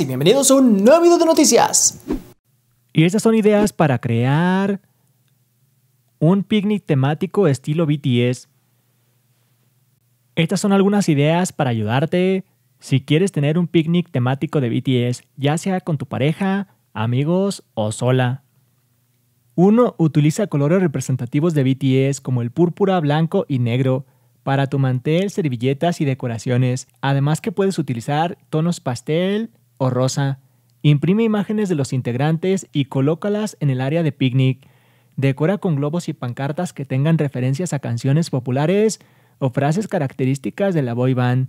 y bienvenidos a un nuevo video de noticias. Y estas son ideas para crear un picnic temático estilo BTS. Estas son algunas ideas para ayudarte si quieres tener un picnic temático de BTS, ya sea con tu pareja, amigos o sola. Uno Utiliza colores representativos de BTS como el púrpura, blanco y negro para tu mantel, servilletas y decoraciones, además que puedes utilizar tonos pastel o rosa. Imprime imágenes de los integrantes y colócalas en el área de picnic. Decora con globos y pancartas que tengan referencias a canciones populares o frases características de la boy band.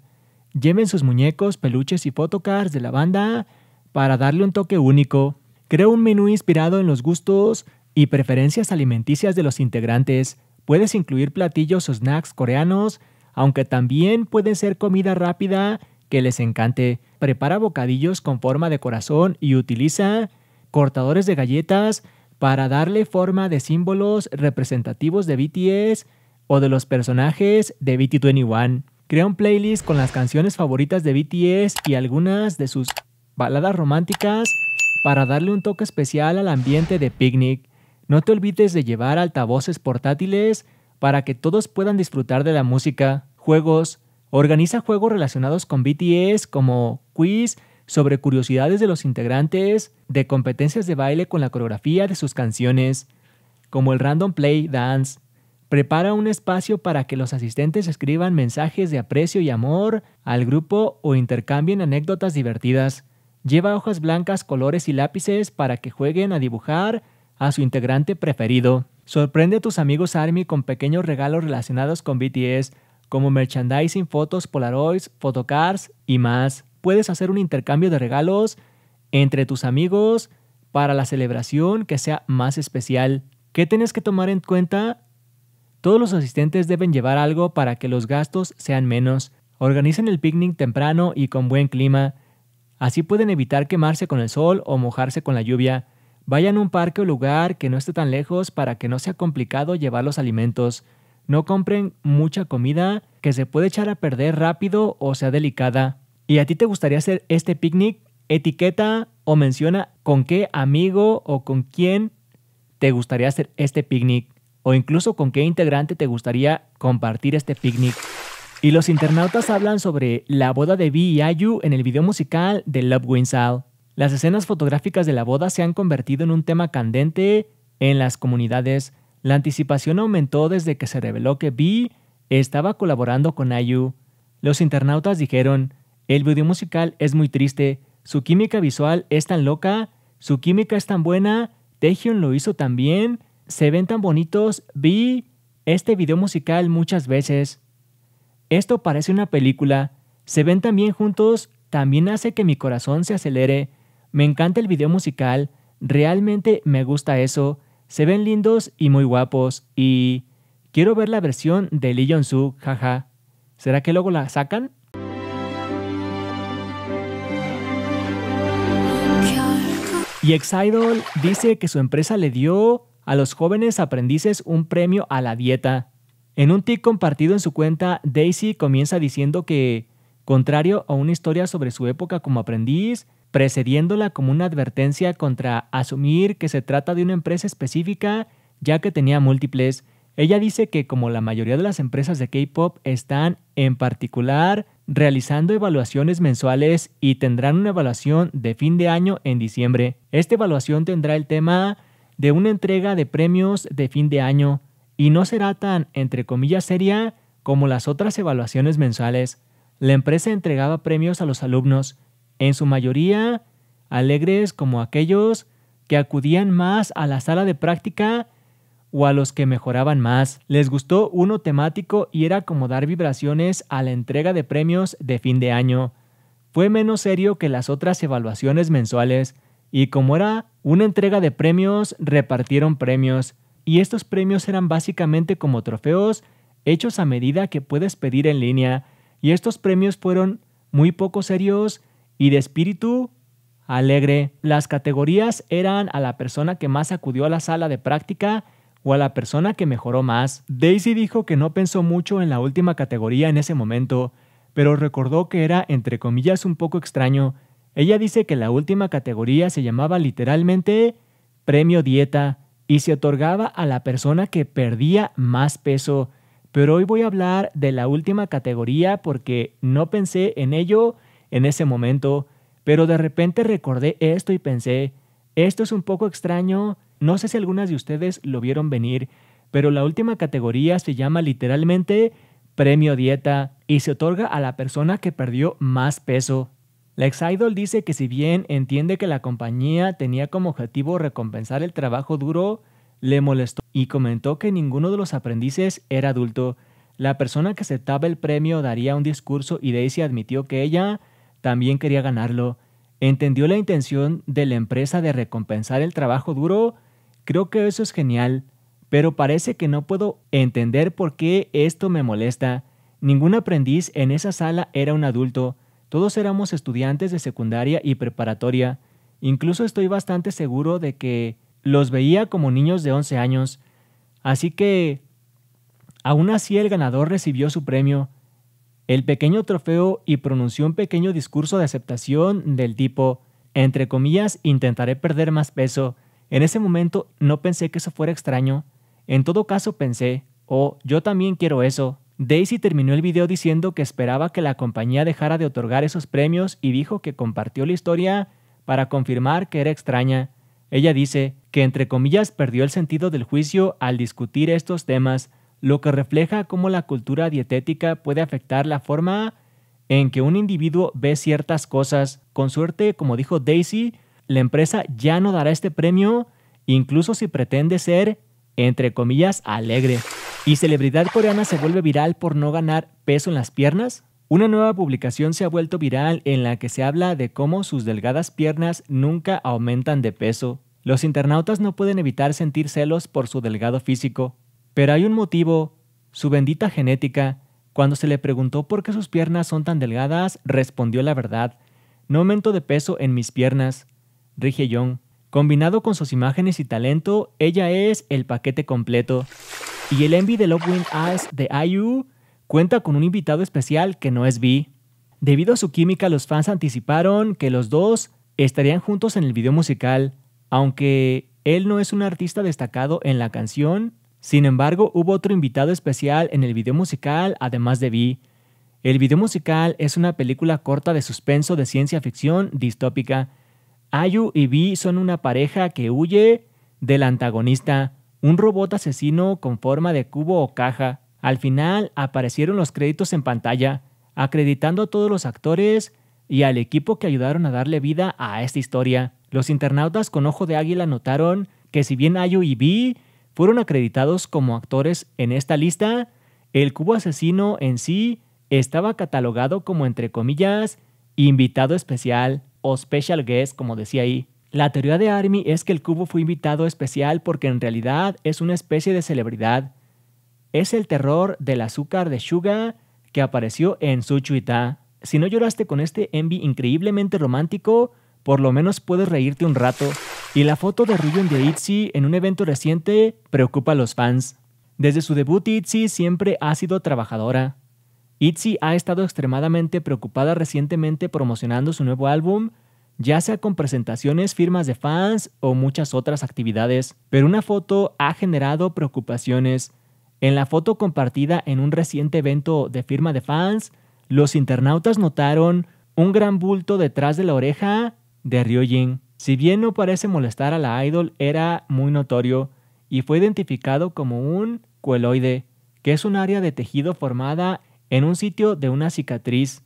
Lleven sus muñecos, peluches y photocards de la banda para darle un toque único. Crea un menú inspirado en los gustos y preferencias alimenticias de los integrantes. Puedes incluir platillos o snacks coreanos, aunque también pueden ser comida rápida que les encante. Prepara bocadillos con forma de corazón y utiliza cortadores de galletas para darle forma de símbolos representativos de BTS o de los personajes de BT21. Crea un playlist con las canciones favoritas de BTS y algunas de sus baladas románticas para darle un toque especial al ambiente de picnic. No te olvides de llevar altavoces portátiles para que todos puedan disfrutar de la música, juegos. Organiza juegos relacionados con BTS como quiz sobre curiosidades de los integrantes, de competencias de baile con la coreografía de sus canciones, como el Random Play Dance. Prepara un espacio para que los asistentes escriban mensajes de aprecio y amor al grupo o intercambien anécdotas divertidas. Lleva hojas blancas, colores y lápices para que jueguen a dibujar a su integrante preferido. Sorprende a tus amigos ARMY con pequeños regalos relacionados con BTS, como merchandising, fotos, polaroids, photocards y más. Puedes hacer un intercambio de regalos entre tus amigos para la celebración que sea más especial. ¿Qué tienes que tomar en cuenta? Todos los asistentes deben llevar algo para que los gastos sean menos. Organicen el picnic temprano y con buen clima. Así pueden evitar quemarse con el sol o mojarse con la lluvia. Vayan a un parque o lugar que no esté tan lejos para que no sea complicado llevar los alimentos. No compren mucha comida que se puede echar a perder rápido o sea delicada. ¿Y a ti te gustaría hacer este picnic? Etiqueta o menciona con qué amigo o con quién te gustaría hacer este picnic o incluso con qué integrante te gustaría compartir este picnic. Y los internautas hablan sobre la boda de Vi y Ayu en el video musical de Love Wins All. Las escenas fotográficas de la boda se han convertido en un tema candente en las comunidades. La anticipación aumentó desde que se reveló que B estaba colaborando con IU. Los internautas dijeron, el video musical es muy triste, su química visual es tan loca, su química es tan buena, Taehyun lo hizo tan bien, se ven tan bonitos, vi este video musical muchas veces. Esto parece una película, se ven tan bien juntos, también hace que mi corazón se acelere, me encanta el video musical, realmente me gusta eso, se ven lindos y muy guapos y... Quiero ver la versión de Lee jong jaja. ¿Será que luego la sacan? Y Exidol dice que su empresa le dio a los jóvenes aprendices un premio a la dieta. En un tic compartido en su cuenta, Daisy comienza diciendo que, contrario a una historia sobre su época como aprendiz, precediéndola como una advertencia contra asumir que se trata de una empresa específica, ya que tenía múltiples. Ella dice que como la mayoría de las empresas de K-Pop están en particular realizando evaluaciones mensuales y tendrán una evaluación de fin de año en diciembre. Esta evaluación tendrá el tema de una entrega de premios de fin de año y no será tan, entre comillas, seria como las otras evaluaciones mensuales. La empresa entregaba premios a los alumnos, en su mayoría alegres como aquellos que acudían más a la sala de práctica o a los que mejoraban más. Les gustó uno temático y era como dar vibraciones a la entrega de premios de fin de año. Fue menos serio que las otras evaluaciones mensuales y como era una entrega de premios, repartieron premios. Y estos premios eran básicamente como trofeos hechos a medida que puedes pedir en línea. Y estos premios fueron muy poco serios y de espíritu alegre. Las categorías eran a la persona que más acudió a la sala de práctica o a la persona que mejoró más. Daisy dijo que no pensó mucho en la última categoría en ese momento, pero recordó que era, entre comillas, un poco extraño. Ella dice que la última categoría se llamaba literalmente premio dieta y se otorgaba a la persona que perdía más peso. Pero hoy voy a hablar de la última categoría porque no pensé en ello en ese momento, pero de repente recordé esto y pensé, esto es un poco extraño, no sé si algunas de ustedes lo vieron venir, pero la última categoría se llama literalmente premio dieta y se otorga a la persona que perdió más peso. La ex idol dice que si bien entiende que la compañía tenía como objetivo recompensar el trabajo duro, le molestó y comentó que ninguno de los aprendices era adulto. La persona que aceptaba el premio daría un discurso y Daisy admitió que ella también quería ganarlo. Entendió la intención de la empresa de recompensar el trabajo duro. Creo que eso es genial, pero parece que no puedo entender por qué esto me molesta. Ningún aprendiz en esa sala era un adulto. Todos éramos estudiantes de secundaria y preparatoria. Incluso estoy bastante seguro de que los veía como niños de 11 años. Así que... Aún así el ganador recibió su premio el pequeño trofeo y pronunció un pequeño discurso de aceptación del tipo, entre comillas, intentaré perder más peso. En ese momento no pensé que eso fuera extraño. En todo caso pensé, oh, yo también quiero eso. Daisy terminó el video diciendo que esperaba que la compañía dejara de otorgar esos premios y dijo que compartió la historia para confirmar que era extraña. Ella dice que entre comillas perdió el sentido del juicio al discutir estos temas, lo que refleja cómo la cultura dietética puede afectar la forma en que un individuo ve ciertas cosas. Con suerte, como dijo Daisy, la empresa ya no dará este premio, incluso si pretende ser, entre comillas, alegre. ¿Y celebridad coreana se vuelve viral por no ganar peso en las piernas? Una nueva publicación se ha vuelto viral en la que se habla de cómo sus delgadas piernas nunca aumentan de peso. Los internautas no pueden evitar sentir celos por su delgado físico. Pero hay un motivo, su bendita genética. Cuando se le preguntó por qué sus piernas son tan delgadas, respondió la verdad. No aumento de peso en mis piernas. Rige Young. Combinado con sus imágenes y talento, ella es el paquete completo. Y el Envy de Love Wing Eyes de IU cuenta con un invitado especial que no es V. Debido a su química, los fans anticiparon que los dos estarían juntos en el video musical, aunque él no es un artista destacado en la canción, sin embargo, hubo otro invitado especial en el video musical, además de Vi. El video musical es una película corta de suspenso de ciencia ficción distópica. Ayu y Vi son una pareja que huye del antagonista, un robot asesino con forma de cubo o caja. Al final aparecieron los créditos en pantalla, acreditando a todos los actores y al equipo que ayudaron a darle vida a esta historia. Los internautas con ojo de águila notaron que si bien Ayu y Vi fueron acreditados como actores en esta lista, el cubo asesino en sí estaba catalogado como entre comillas invitado especial o special guest como decía ahí. La teoría de Army es que el cubo fue invitado especial porque en realidad es una especie de celebridad. Es el terror del azúcar de Suga que apareció en Suchuita. Si no lloraste con este envy increíblemente romántico, por lo menos puedes reírte un rato. Y la foto de Ryun de ITZY en un evento reciente preocupa a los fans. Desde su debut ITZY siempre ha sido trabajadora. ITZY ha estado extremadamente preocupada recientemente promocionando su nuevo álbum, ya sea con presentaciones, firmas de fans o muchas otras actividades. Pero una foto ha generado preocupaciones. En la foto compartida en un reciente evento de firma de fans, los internautas notaron un gran bulto detrás de la oreja de Ryojin. Si bien no parece molestar a la idol, era muy notorio y fue identificado como un cueloide, que es un área de tejido formada en un sitio de una cicatriz.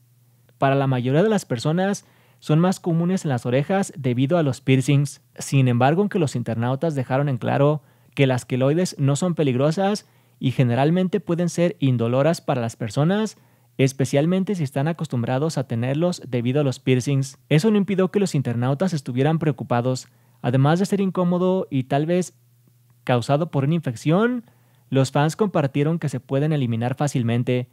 Para la mayoría de las personas son más comunes en las orejas debido a los piercings. Sin embargo, aunque los internautas dejaron en claro que las queloides no son peligrosas y generalmente pueden ser indoloras para las personas, especialmente si están acostumbrados a tenerlos debido a los piercings. Eso no impidió que los internautas estuvieran preocupados, además de ser incómodo y tal vez causado por una infección, los fans compartieron que se pueden eliminar fácilmente,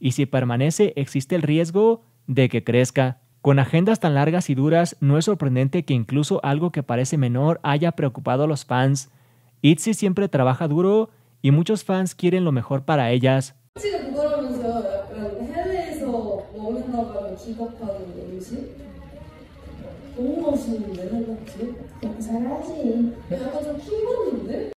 y si permanece existe el riesgo de que crezca. Con agendas tan largas y duras, no es sorprendente que incluso algo que parece menor haya preocupado a los fans. ITZY siempre trabaja duro y muchos fans quieren lo mejor para ellas. 기겁하는 음식? 너무 맛있는데, 생각지? 잘 하지. 약간 좀 킹받는데?